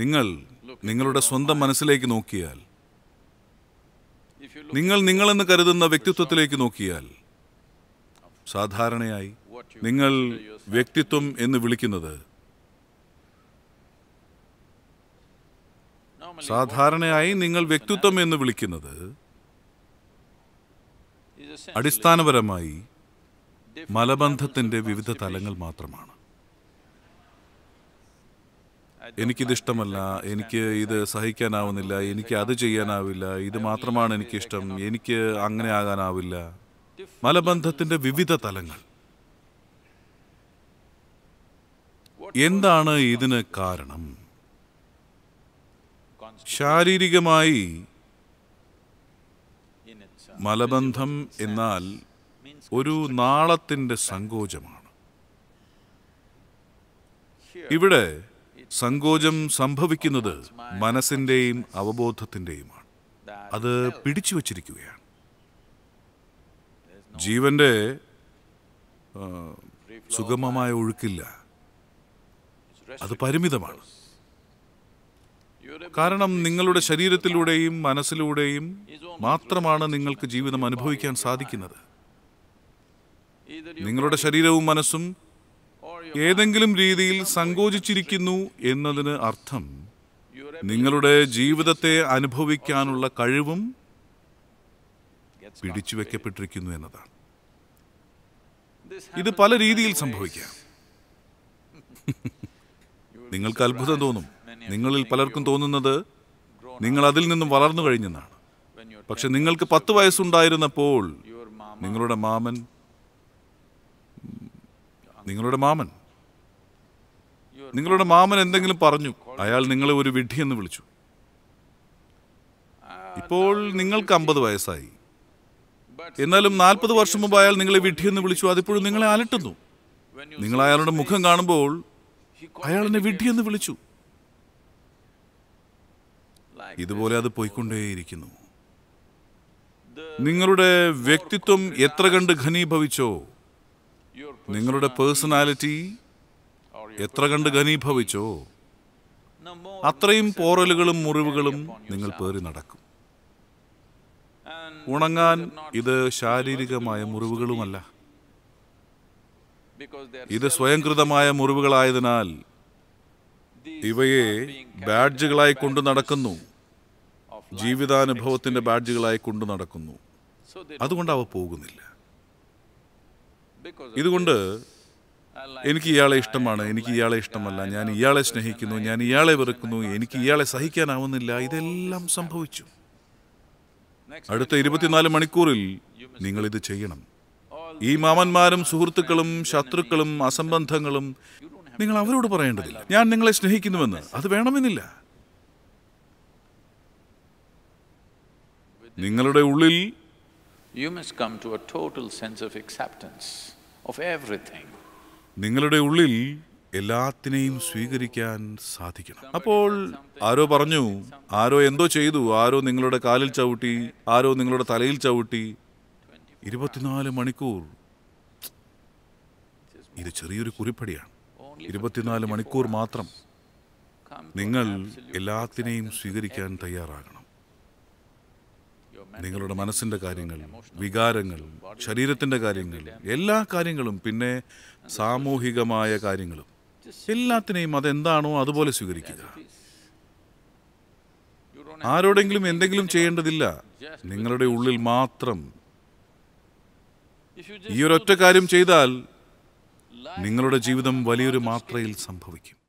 നിങ്ങൾ നിങ്ങളുടെ സ്വന്തം മനസ്സിലേക്ക് നോക്കിയാൽ നിങ്ങൾ നിങ്ങളെന്ന് കരുതുന്ന വ്യക്തിത്വത്തിലേക്ക് നോക്കിയാൽ സാധാരണയായി നിങ്ങൾ വ്യക്തിത്വം എന്ന് വിളിക്കുന്നത് സാധാരണയായി നിങ്ങൾ വ്യക്തിത്വം എന്ന് വിളിക്കുന്നത് അടിസ്ഥാനപരമായി മലബന്ധത്തിൻ്റെ വിവിധ തലങ്ങൾ മാത്രമാണ് എനിക്കിതിഷ്ടമല്ല എനിക്ക് ഇത് സഹിക്കാനാവുന്നില്ല എനിക്ക് അത് ചെയ്യാനാവില്ല ഇത് മാത്രമാണ് എനിക്കിഷ്ടം എനിക്ക് അങ്ങനെ ആകാനാവില്ല മലബന്ധത്തിന്റെ വിവിധ തലങ്ങൾ എന്താണ് ഇതിന് കാരണം ശാരീരികമായി മലബന്ധം എന്നാൽ ഒരു നാളത്തിൻ്റെ സങ്കോചമാണ് ഇവിടെ സങ്കോചം സംഭവിക്കുന്നത് മനസ്സിൻ്റെയും അവബോധത്തിൻ്റെയുമാണ് അത് പിടിച്ചു വച്ചിരിക്കുകയാണ് ജീവൻ്റെ സുഗമമായ ഒഴുക്കില്ല അത് പരിമിതമാണ് കാരണം നിങ്ങളുടെ ശരീരത്തിലൂടെയും മനസ്സിലൂടെയും മാത്രമാണ് നിങ്ങൾക്ക് ജീവിതം അനുഭവിക്കാൻ സാധിക്കുന്നത് നിങ്ങളുടെ ശരീരവും മനസ്സും ഏതെങ്കിലും രീതിയിൽ സങ്കോചിച്ചിരിക്കുന്നു എന്നതിന് അർത്ഥം നിങ്ങളുടെ ജീവിതത്തെ അനുഭവിക്കാനുള്ള കഴിവും പിടിച്ചുവെക്കപ്പെട്ടിരിക്കുന്നു എന്നതാണ് ഇത് പല രീതിയിൽ സംഭവിക്കാം നിങ്ങൾക്ക് അത്ഭുതം തോന്നും നിങ്ങളിൽ പലർക്കും തോന്നുന്നത് നിങ്ങൾ അതിൽ നിന്നും വളർന്നു കഴിഞ്ഞെന്നാണ് പക്ഷെ നിങ്ങൾക്ക് പത്ത് വയസ്സുണ്ടായിരുന്നപ്പോൾ നിങ്ങളുടെ മാമൻ നിങ്ങളുടെ മാമൻ നിങ്ങളുടെ മാമൻ എന്തെങ്കിലും പറഞ്ഞു അയാൾ നിങ്ങളെ ഒരു വിഡ്ഢി എന്ന് വിളിച്ചു ഇപ്പോൾ നിങ്ങൾക്ക് അമ്പത് വയസ്സായി എന്നാലും നാൽപ്പത് വർഷം മുമ്പ് അയാൾ നിങ്ങളെ വിഡ്ഢി എന്ന് വിളിച്ചു അതിപ്പോഴും നിങ്ങളെ അലട്ടുന്നു നിങ്ങൾ അയാളുടെ മുഖം കാണുമ്പോൾ അയാൾ എന്നെ വിഡ്ഢി എന്ന് വിളിച്ചു ഇതുപോലെ അത് പോയിക്കൊണ്ടേയിരിക്കുന്നു നിങ്ങളുടെ വ്യക്തിത്വം എത്ര കണ്ട് ഘനീഭവിച്ചോ നിങ്ങളുടെ പേഴ്സണാലിറ്റി എത്ര കണ്ട് ഘനീഭവിച്ചോ അത്രയും പോറലുകളും മുറിവുകളും നിങ്ങൾ പേറി നടക്കും ഉണങ്ങാൻ ഇത് ശാരീരികമായ മുറിവുകളുമല്ല ഇത് സ്വയംകൃതമായ മുറിവുകളായതിനാൽ ഇവയെ ബാഡ്ജുകളായി കൊണ്ടു നടക്കുന്നു ജീവിതാനുഭവത്തിന്റെ ബാഡ്ജുകളായി കൊണ്ടു നടക്കുന്നു അതുകൊണ്ട് അവ പോകുന്നില്ല ഇതുകൊണ്ട് എനിക്ക് ഇയാളെ ഇഷ്ടമാണ് എനിക്ക് ഇയാളെ ഇഷ്ടമല്ല ഞാൻ ഇയാളെ സ്നേഹിക്കുന്നു ഞാൻ ഇയാളെ വെറുക്കുന്നു എനിക്ക് ഇയാളെ സഹിക്കാനാവുന്നില്ല ഇതെല്ലാം സംഭവിച്ചു അടുത്ത ഇരുപത്തിനാല് മണിക്കൂറിൽ നിങ്ങൾ ഇത് ചെയ്യണം ഈ മാമന്മാരും സുഹൃത്തുക്കളും ശത്രുക്കളും അസംബന്ധങ്ങളും നിങ്ങൾ അവരോട് പറയേണ്ടതില്ല ഞാൻ നിങ്ങളെ സ്നേഹിക്കുന്നുവെന്ന് അത് വേണമെന്നില്ല നിങ്ങളുടെ ഉള്ളിൽ you must come to a total sense of acceptance of everything നിങ്ങളുടെ ഉള്ളിൽ എല്ലാത്തിനെയും സ്വീകരിക്കാൻ സാധിക്കണം അപ്പോൾ ആരോ പറഞ്ഞു ആരോ എന്തോ ചെയ്തു ആരോ നിങ്ങളുടെ കാലിൽ ചവിട്ടി ആരോ നിങ്ങളുടെ തലയിൽ ചവിട്ടി ഇരുപത്തിനാല് മണിക്കൂർ ഇത് ചെറിയൊരു കുറിപ്പടിയാണ് ഇരുപത്തിനാല് മണിക്കൂർ മാത്രം നിങ്ങൾ എല്ലാത്തിനെയും സ്വീകരിക്കാൻ തയ്യാറാകണം നിങ്ങളുടെ മനസ്സിൻ്റെ കാര്യങ്ങൾ വികാരങ്ങൾ ശരീരത്തിൻ്റെ കാര്യങ്ങൾ എല്ലാ കാര്യങ്ങളും പിന്നെ സാമൂഹികമായ കാര്യങ്ങളും എല്ലാത്തിനെയും അതെന്താണോ അതുപോലെ സ്വീകരിക്കുക ആരോടെങ്കിലും എന്തെങ്കിലും ചെയ്യേണ്ടതില്ല നിങ്ങളുടെ ഉള്ളിൽ മാത്രം ഈ ഒരൊറ്റ കാര്യം ചെയ്താൽ നിങ്ങളുടെ ജീവിതം വലിയൊരു മാത്രയിൽ സംഭവിക്കും